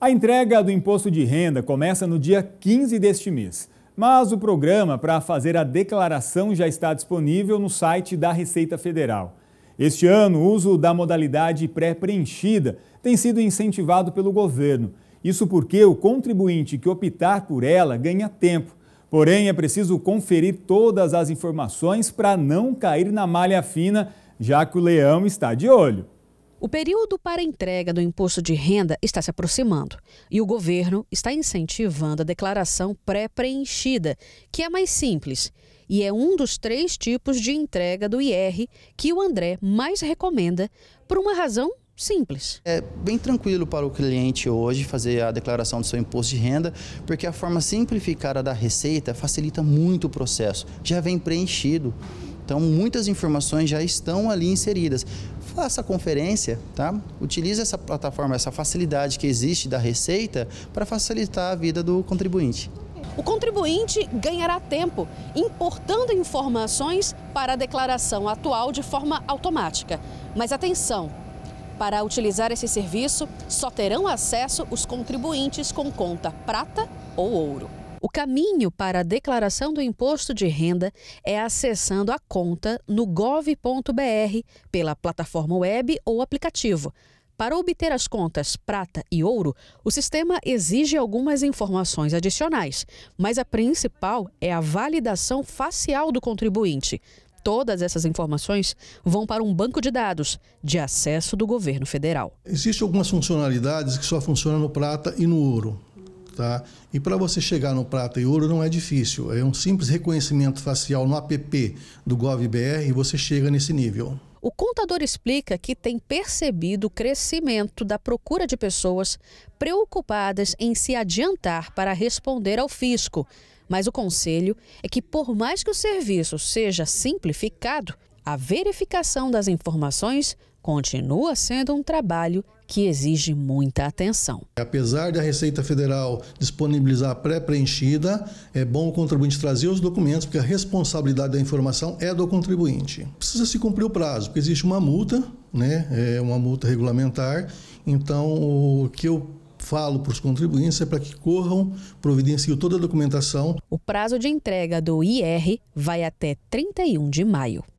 A entrega do imposto de renda começa no dia 15 deste mês, mas o programa para fazer a declaração já está disponível no site da Receita Federal. Este ano, o uso da modalidade pré-preenchida tem sido incentivado pelo governo. Isso porque o contribuinte que optar por ela ganha tempo. Porém, é preciso conferir todas as informações para não cair na malha fina, já que o leão está de olho. O período para entrega do imposto de renda está se aproximando e o governo está incentivando a declaração pré-preenchida, que é mais simples e é um dos três tipos de entrega do IR que o André mais recomenda por uma razão simples. É bem tranquilo para o cliente hoje fazer a declaração do seu imposto de renda, porque a forma simplificada da receita facilita muito o processo, já vem preenchido. Então, muitas informações já estão ali inseridas. Faça a conferência, tá? Utilize essa plataforma, essa facilidade que existe da Receita para facilitar a vida do contribuinte. O contribuinte ganhará tempo importando informações para a declaração atual de forma automática. Mas atenção! Para utilizar esse serviço, só terão acesso os contribuintes com conta prata ou ouro. O caminho para a declaração do imposto de renda é acessando a conta no gov.br pela plataforma web ou aplicativo. Para obter as contas prata e ouro, o sistema exige algumas informações adicionais, mas a principal é a validação facial do contribuinte. Todas essas informações vão para um banco de dados de acesso do governo federal. Existem algumas funcionalidades que só funcionam no prata e no ouro tá? E para você chegar no prata e ouro não é difícil, é um simples reconhecimento facial no app do GovBR e você chega nesse nível. O contador explica que tem percebido o crescimento da procura de pessoas preocupadas em se adiantar para responder ao fisco. Mas o conselho é que, por mais que o serviço seja simplificado, a verificação das informações continua sendo um trabalho que exige muita atenção. Apesar da Receita Federal disponibilizar a pré-preenchida, é bom o contribuinte trazer os documentos, porque a responsabilidade da informação é do contribuinte. Precisa se cumprir o prazo, porque existe uma multa, né? É uma multa regulamentar. Então, o que eu falo para os contribuintes é para que corram, providenciem toda a documentação. O prazo de entrega do IR vai até 31 de maio.